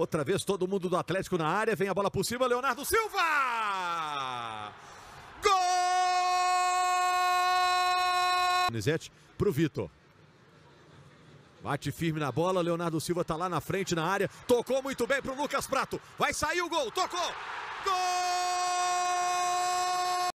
Outra vez todo mundo do Atlético na área. Vem a bola por cima, Leonardo Silva! Gol! Nizete pro Vitor. Bate firme na bola, Leonardo Silva tá lá na frente na área. Tocou muito bem pro Lucas Prato. Vai sair o gol, tocou! Gol!